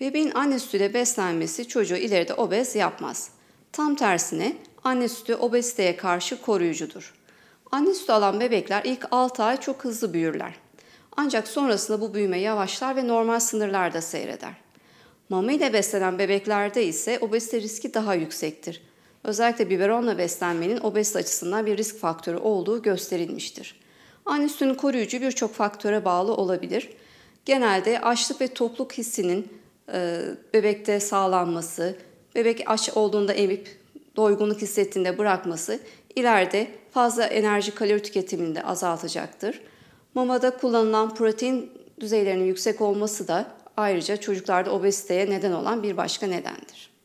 Bebeğin anne sütüyle beslenmesi çocuğu ileride obez yapmaz. Tam tersine anne sütü obeziteye karşı koruyucudur. Anne sütü alan bebekler ilk 6 ay çok hızlı büyürler. Ancak sonrasında bu büyüme yavaşlar ve normal sınırlarda seyreder. Mama ile beslenen bebeklerde ise obezite riski daha yüksektir. Özellikle biberonla beslenmenin obezite açısından bir risk faktörü olduğu gösterilmiştir. Anne sütünün koruyucu birçok faktöre bağlı olabilir. Genelde açlık ve tokluk hissinin e, bebekte sağlanması, bebek aç olduğunda emip doygunluk hissettiğinde bırakması ileride fazla enerji kalori tüketimini de azaltacaktır. Mamada kullanılan protein düzeylerinin yüksek olması da ayrıca çocuklarda obeziteye neden olan bir başka nedendir.